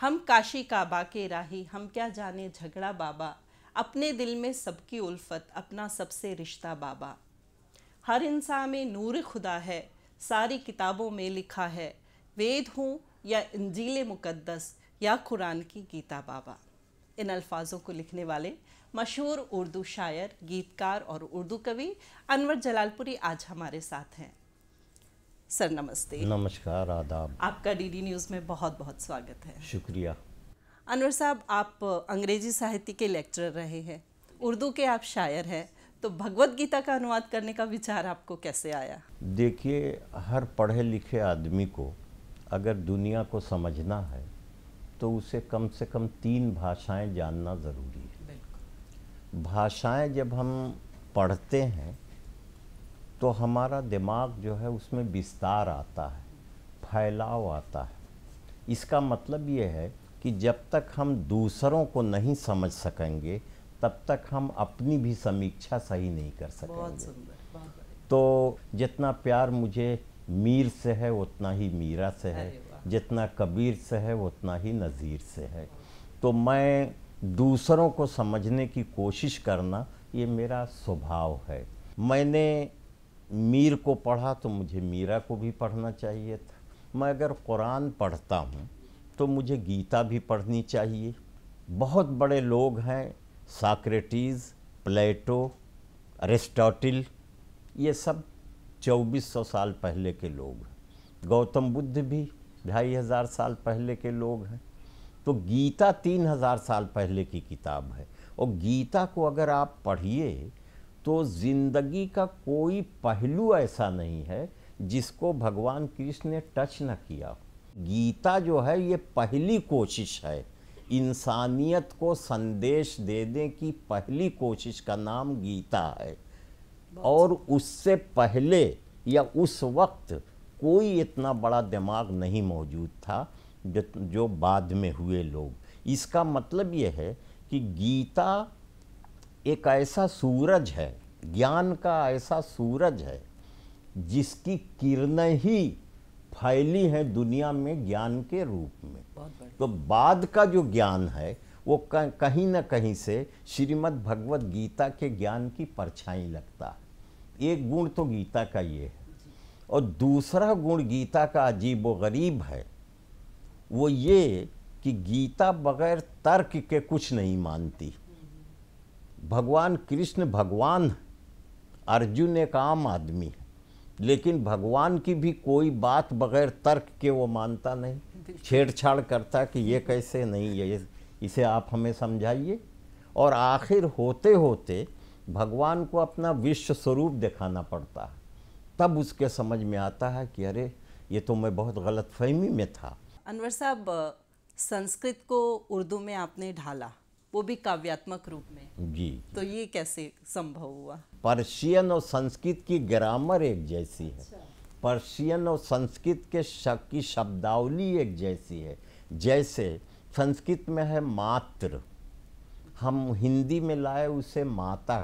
हम काशी काबा के राही हम क्या जाने झगड़ा बाबा अपने दिल में सबकी उल्फत अपना सबसे रिश्ता बाबा हर इंसान में नूर खुदा है सारी किताबों में लिखा है वेद हों या इंजील मुकद्दस या कुरान की गीता बाबा इन अल्फाजों को लिखने वाले मशहूर उर्दू शायर गीतकार और उर्दू कवि अनवर जलालपुरी आज हमारे साथ हैं सर नमस्ते नमस्कार आदाब आपका डीडी न्यूज़ में बहुत बहुत स्वागत है शुक्रिया अनवर साहब आप अंग्रेजी साहित्य के लेक्चरर रहे हैं उर्दू के आप शायर हैं तो भगवत गीता का अनुवाद करने का विचार आपको कैसे आया देखिए हर पढ़े लिखे आदमी को अगर दुनिया को समझना है तो उसे कम से कम तीन भाषाएं जानना ज़रूरी है भाषाएं जब हम पढ़ते हैं तो हमारा दिमाग जो है उसमें विस्तार आता है फैलाव आता है इसका मतलब ये है कि जब तक हम दूसरों को नहीं समझ सकेंगे तब तक हम अपनी भी समीक्षा सही नहीं कर सकेंगे बहुत सुंदर तो जितना प्यार मुझे मीर से है उतना ही मीरा से है जितना कबीर से है उतना ही नज़ीर से है तो मैं दूसरों को समझने की कोशिश करना ये मेरा स्वभाव है मैंने मीर को पढ़ा तो मुझे मीरा को भी पढ़ना चाहिए था मैं अगर कुरान पढ़ता हूँ तो मुझे गीता भी पढ़नी चाहिए बहुत बड़े लोग हैं साक्रेटीज़ प्लेटो अरिस्टोटिल ये सब 2400 साल पहले के लोग हैं गौतम बुद्ध भी ढाई हज़ार साल पहले के लोग हैं तो गीता तीन हज़ार साल पहले की किताब है और गीता को अगर आप पढ़िए तो ज़िंदगी का कोई पहलू ऐसा नहीं है जिसको भगवान कृष्ण ने टच न किया गीता जो है ये पहली कोशिश है इंसानियत को संदेश देने की पहली कोशिश का नाम गीता है और उससे पहले या उस वक्त कोई इतना बड़ा दिमाग नहीं मौजूद था जो बाद में हुए लोग इसका मतलब ये है कि गीता एक ऐसा सूरज है ज्ञान का ऐसा सूरज है जिसकी किरणें ही फैली हैं दुनिया में ज्ञान के रूप में तो बाद का जो ज्ञान है वो कहीं ना कहीं से श्रीमद् भगवत गीता के ज्ञान की परछाई लगता है एक गुण तो गीता का ये है और दूसरा गुण गीता का अजीब व गरीब है वो ये कि गीता बगैर तर्क के कुछ नहीं मानती भगवान कृष्ण भगवान अर्जुन एक आम आदमी है लेकिन भगवान की भी कोई बात बगैर तर्क के वो मानता नहीं छेड़छाड़ करता कि ये कैसे नहीं ये इसे आप हमें समझाइए और आखिर होते होते भगवान को अपना विश्व स्वरूप दिखाना पड़ता है तब उसके समझ में आता है कि अरे ये तो मैं बहुत गलत फहमी में था अनवर साहब संस्कृत को उर्दू में आपने ढाला वो भी काव्यात्मक रूप में जी तो ये कैसे संभव हुआ पर्शियन और संस्कृत की ग्रामर एक जैसी है अच्छा। पर्शियन और संस्कृत के शब्द की शब्दावली एक जैसी है जैसे संस्कृत में है मात्र हम हिंदी में लाए उसे माता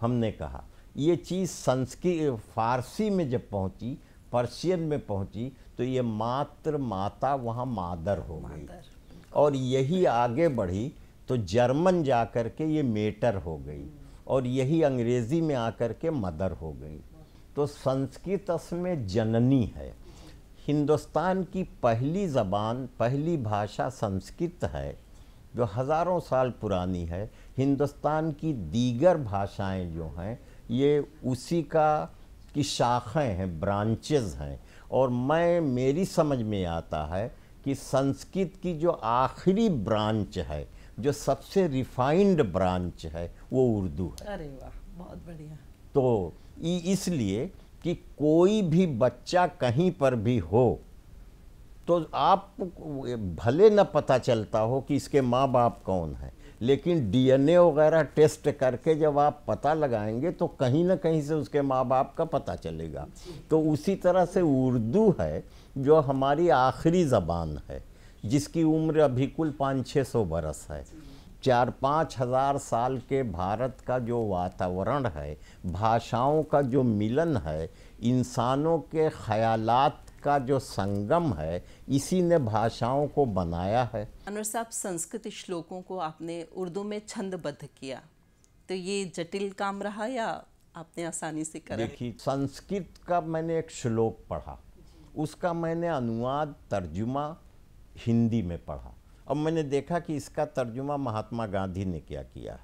हमने कहा ये चीज़ संस्कृत फारसी में जब पहुंची पर्शियन में पहुंची तो ये मात्र माता वहाँ मादर हो गई और यही आगे बढ़ी तो जर्मन जा कर के ये मेटर हो गई और यही अंग्रेज़ी में आकर के मदर हो गई तो संस्कृत में जननी है हिंदुस्तान की पहली ज़बान पहली भाषा संस्कृत है जो हज़ारों साल पुरानी है हिंदुस्तान की दीगर भाषाएं जो हैं ये उसी का की शाखाएं हैं ब्रांचेस हैं और मैं मेरी समझ में आता है कि संस्कृत की जो आखिरी ब्रांच है जो सबसे रिफाइंड ब्रांच है वो उर्दू है अरे वाह बहुत बढ़िया तो इसलिए कि कोई भी बच्चा कहीं पर भी हो तो आप भले न पता चलता हो कि इसके माँ बाप कौन है लेकिन डीएनए वगैरह टेस्ट करके जब आप पता लगाएंगे तो कहीं ना कहीं से उसके माँ बाप का पता चलेगा तो उसी तरह से उर्दू है जो हमारी आखिरी ज़बान है जिसकी उम्र अभी कुल पाँच छः सौ बरस है चार पाँच हज़ार साल के भारत का जो वातावरण है भाषाओं का जो मिलन है इंसानों के ख्यालात का जो संगम है इसी ने भाषाओं को बनाया है अनवर साहब संस्कृत श्लोकों को आपने उर्दू में छंदबद्ध किया तो ये जटिल काम रहा या आपने आसानी से कर देखिए संस्कृत का मैंने एक श्लोक पढ़ा उसका मैंने अनुवाद तर्जुमा हिंदी में पढ़ा अब मैंने देखा कि इसका तर्जुमा महात्मा गांधी ने क्या किया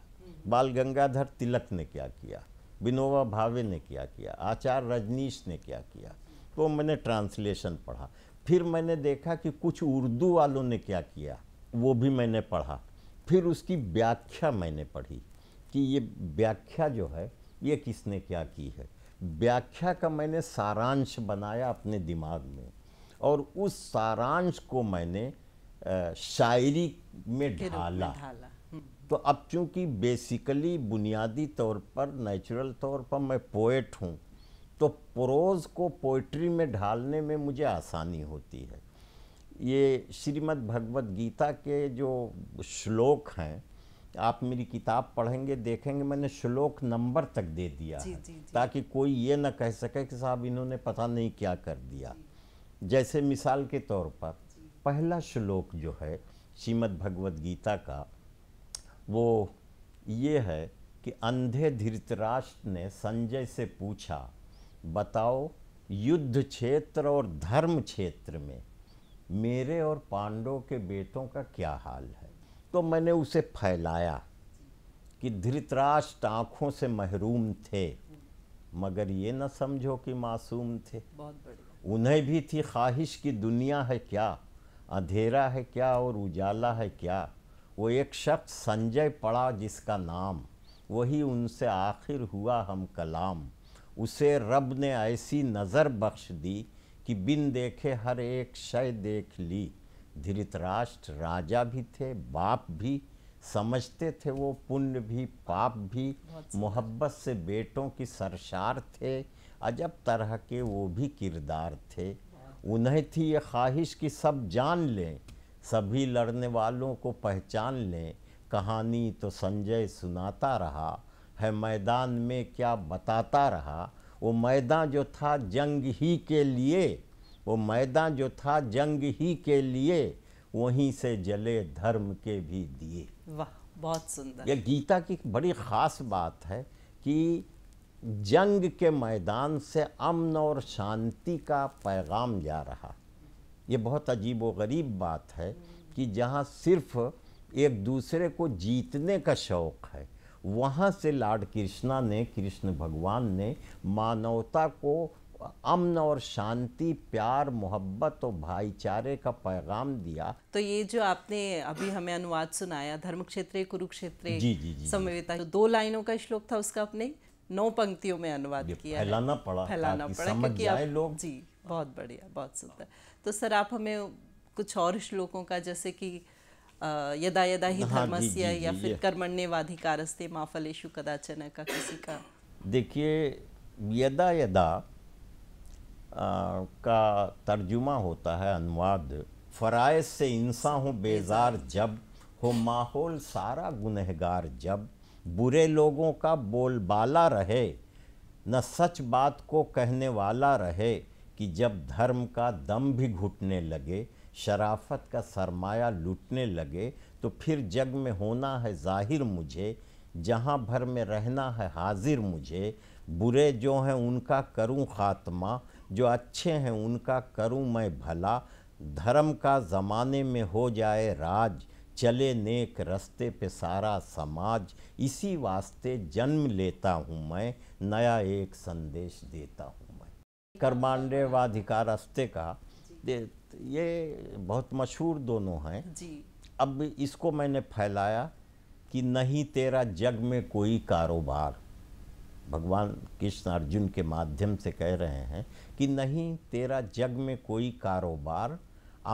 बाल गंगाधर तिलक ने क्या किया विनोबा भावे ने क्या किया आचार्य रजनीश ने क्या किया तो मैंने ट्रांसलेशन पढ़ा फिर मैंने देखा कि कुछ उर्दू वालों ने क्या किया वो भी मैंने पढ़ा फिर उसकी व्याख्या मैंने पढ़ी कि ये व्याख्या जो है ये किसने क्या की है व्याख्या का मैंने सारांश बनाया अपने दिमाग में और उस सारांश को मैंने शायरी में ढाला हम्म। तो अब चूंकि बेसिकली बुनियादी तौर पर नेचुरल तौर पर मैं पोएट हूँ तो प्रोज को पोइट्री में ढालने में मुझे आसानी होती है ये श्रीमद् भगवत गीता के जो श्लोक हैं आप मेरी किताब पढ़ेंगे देखेंगे मैंने श्लोक नंबर तक दे दिया जी, है जी, जी. ताकि कोई ये ना कह सके कि साहब इन्होंने पता नहीं क्या कर दिया जैसे मिसाल के तौर पर पहला श्लोक जो है श्रीमद् भगवद गीता का वो ये है कि अंधे धृतराष्ट्र ने संजय से पूछा बताओ युद्ध क्षेत्र और धर्म क्षेत्र में मेरे और पांडव के बेटों का क्या हाल है तो मैंने उसे फैलाया कि धृतराष्ट्र आँखों से महरूम थे मगर ये न समझो कि मासूम थे बहुत बड़े उन्हें भी थी ख्वाहिश की दुनिया है क्या अंधेरा है क्या और उजाला है क्या वो एक शख्स संजय पड़ा जिसका नाम वही उनसे आखिर हुआ हम कलाम उसे रब ने ऐसी नज़र बख्श दी कि बिन देखे हर एक शय देख ली धृतराष्ट्र राजा भी थे बाप भी समझते थे वो पुण्य भी पाप भी मोहब्बत से बेटों की सरशार थे अजब तरह के वो भी किरदार थे उन्हें थी ये ख्वाहिश कि सब जान लें सभी लड़ने वालों को पहचान लें कहानी तो संजय सुनाता रहा है मैदान में क्या बताता रहा वो मैदान जो था जंग ही के लिए वो मैदान जो था जंग ही के लिए वहीं से जले धर्म के भी दिए वाह बहुत सुंदर ये गीता की बड़ी ख़ास बात है कि जंग के मैदान से अमन और शांति का पैगाम जा रहा ये बहुत अजीब व गरीब बात है कि जहाँ सिर्फ एक दूसरे को जीतने का शौक़ है वहाँ से लॉर्ड कृष्णा ने कृष्ण भगवान ने मानवता को अमन और शांति प्यार मोहब्बत और भाईचारे का पैगाम दिया तो ये जो आपने अभी हमें अनुवाद सुनाया धर्म क्षेत्र कुरुक्षेत्र जी जी जी समवेता दो लाइनों का श्लोक था उसका अपने नौ पंक्तियों में अनुवाद किया फैलाना पड़ा फैलाना पड़ा क्योंकि आप लोग जी बहुत बढ़िया बहुत सुंदर तो सर आप हमें कुछ और श्लोकों का जैसे कि यदा यदा ही हाँ, धर्मस्य जी, जी, या फिर कर्मण्य वाधिकारस्ते माफलेशु कदाचन का किसी का देखिए यदा यदा आ, का तर्जुमा होता है अनुवाद फ़राइज से इंसान हो बेजार जब हो माहौल सारा गुनहगार जब बुरे लोगों का बोलबाला रहे न सच बात को कहने वाला रहे कि जब धर्म का दम भी घुटने लगे शराफत का सरमाया लूटने लगे तो फिर जग में होना है जाहिर मुझे जहाँ भर में रहना है हाजिर मुझे बुरे जो हैं उनका करूं खात्मा जो अच्छे हैं उनका करूं मैं भला धर्म का ज़माने में हो जाए राज चले नेक रस्ते पे सारा समाज इसी वास्ते जन्म लेता हूँ मैं नया एक संदेश देता हूँ मैं कर्मांडे रस्ते का ये बहुत मशहूर दोनों हैं अब इसको मैंने फैलाया कि नहीं तेरा जग में कोई कारोबार भगवान कृष्ण अर्जुन के माध्यम से कह रहे हैं कि नहीं तेरा जग में कोई कारोबार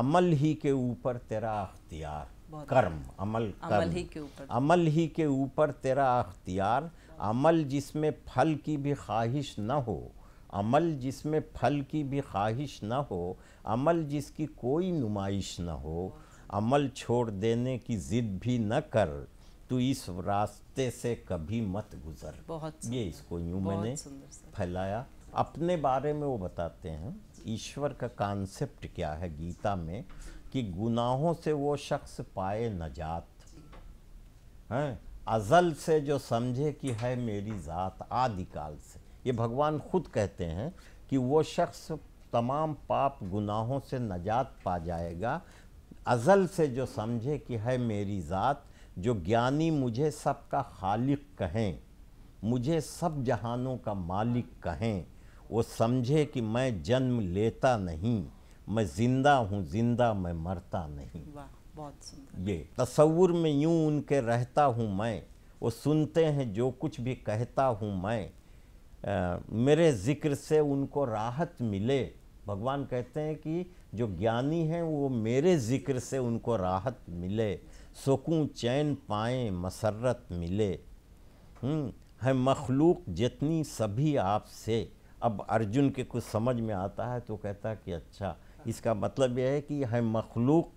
अमल ही के ऊपर तेरा अख्तियार कर्म अच्छा। अमल कर्म अमल ही के ऊपर अमल ही के ऊपर तेरा अख्तियार अमल जिसमें फल की भी ख्वाहिश न हो अमल जिसमें फल की भी ख्वाहिश न हो अमल जिसकी कोई नुमाइश न हो अमल छोड़ देने की ज़िद भी न कर तो इस रास्ते से कभी मत गुजर बहुत ये इसको यूं मैंने फैलाया अपने बारे में वो बताते हैं ईश्वर का कॉन्सेप्ट क्या है गीता में कि गुनाहों से वो शख्स पाए नजात हैं अज़ल से जो समझे कि है मेरी ज़ात आदिकाल से ये भगवान खुद कहते हैं कि वो शख्स तमाम पाप गुनाहों से नजात पा जाएगा अज़ल से जो समझे कि है मेरी ज़ात जो ज्ञानी मुझे सबका खालिक कहें मुझे सब जहानों का मालिक कहें वो समझे कि मैं जन्म लेता नहीं मैं ज़िंदा हूँ ज़िंदा मैं मरता नहीं बहुत सुंदर ये तस्वुर में यूँ उनके रहता हूँ मैं वो सुनते हैं जो कुछ भी कहता हूँ मैं आ, मेरे ज़िक्र से उनको राहत मिले भगवान कहते हैं कि जो ज्ञानी हैं वो मेरे ज़िक्र से उनको राहत मिले सुकून चैन पाएँ मसरत मिले हम्म, है मखलूक जितनी सभी आपसे अब अर्जुन के कुछ समझ में आता है तो कहता है कि अच्छा इसका मतलब यह है कि है मखलूक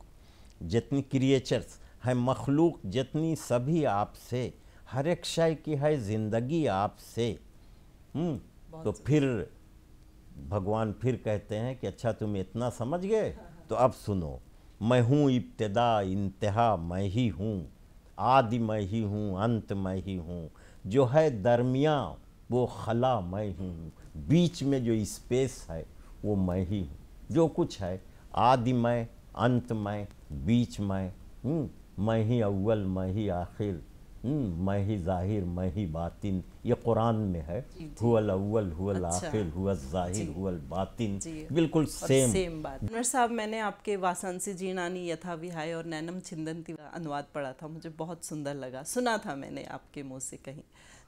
जितनी क्रिएचर्स है मखलूक जितनी सभी आपसे हर एक शय की है ज़िंदगी आपसे हम्म, तो फिर भगवान फिर कहते हैं कि अच्छा तुम इतना समझ गए हाँ, हाँ। तो अब सुनो मैं हूँ इब्तदा इंतहा मैं ही हूँ आदि मैं ही हूँ अंत मैं ही हूँ जो है दरमिया वो खला मैं हूँ बीच में जो स्पेस है वो मैं ही हूँ जो कुछ है आदिमय अंतमय बीचमय मैं हम्म, ही अव्वल मैं ही आखिर मैं हम्म, ही जाहिर मैं ही बातिन ये कुरान में है हुअल अव्वल हुअल अच्छा। आखिर हुअल जाहिर हुअल बातिन बिल्कुल सेम सेम बात नर साहब मैंने आपके वासंसी जीनानी यथा विहाय और नैनम छिंदंती अनुवाद पढ़ा था मुझे बहुत सुंदर लगा सुना था मैंने आपके मुंह से कहीं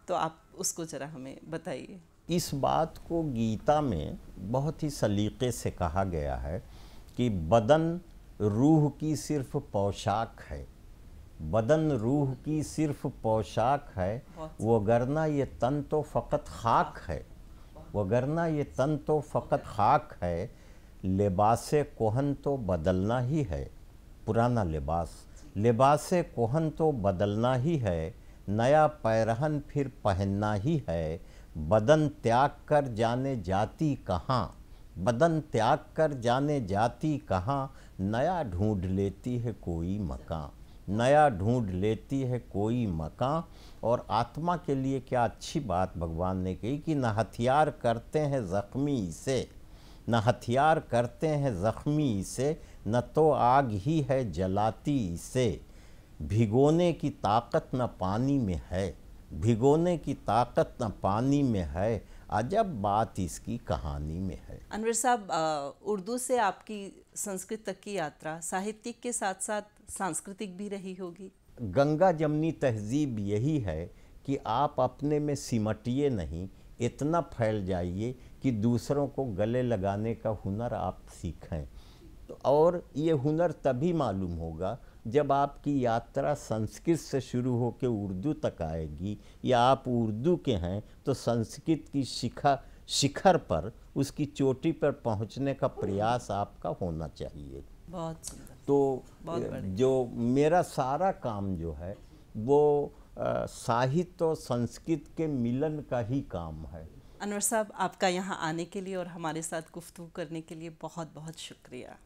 तो आप उसको जरा हमें बताइए इस बात को गीता में बहुत ही सलीके से कहा गया है कि बदन रूह की सिर्फ पोशाक है बदन रूह की सिर्फ पोशाक है वो गरना ये तन तो फ़कत खाक है वो गरना ये तन तो फ़कत खाक है लिबास कोहन तो बदलना ही है पुराना लिबास लिबास कोहन तो बदलना ही है नया पैरहन फिर पहनना ही है बदन त्याग कर जाने जाती कहाँ बदन त्याग कर जाने जाती कहाँ नया ढूंढ लेती है कोई मकान नया ढूंढ लेती है कोई मकान और आत्मा के लिए क्या अच्छी बात भगवान ने कही कि न हथियार करते हैं ज़ख्मी इसे न हथियार करते हैं ज़ख्मी इसे न तो आग ही है जलाती इसे भिगोने की ताकत न पानी में है भिगोने की ताकत न पानी में है अजब बात इसकी कहानी में है अनवर साहब उर्दू से आपकी संस्कृत तक की यात्रा साहित्यिक के साथ साथ सांस्कृतिक भी रही होगी गंगा जमनी तहजीब यही है कि आप अपने में सिमटिए नहीं इतना फैल जाइए कि दूसरों को गले लगाने का हुनर आप सीखें तो और ये हुनर तभी मालूम होगा जब आपकी यात्रा संस्कृत से शुरू होकर उर्दू तक आएगी या आप उर्दू के हैं तो संस्कृत की शिखा शिखर पर उसकी चोटी पर पहुंचने का प्रयास आपका होना चाहिए बहुत तो बहुत जो मेरा सारा काम जो है वो साहित्य और संस्कृत के मिलन का ही काम है अनवर साहब आपका यहाँ आने के लिए और हमारे साथ गुफ्तु करने के लिए बहुत बहुत शुक्रिया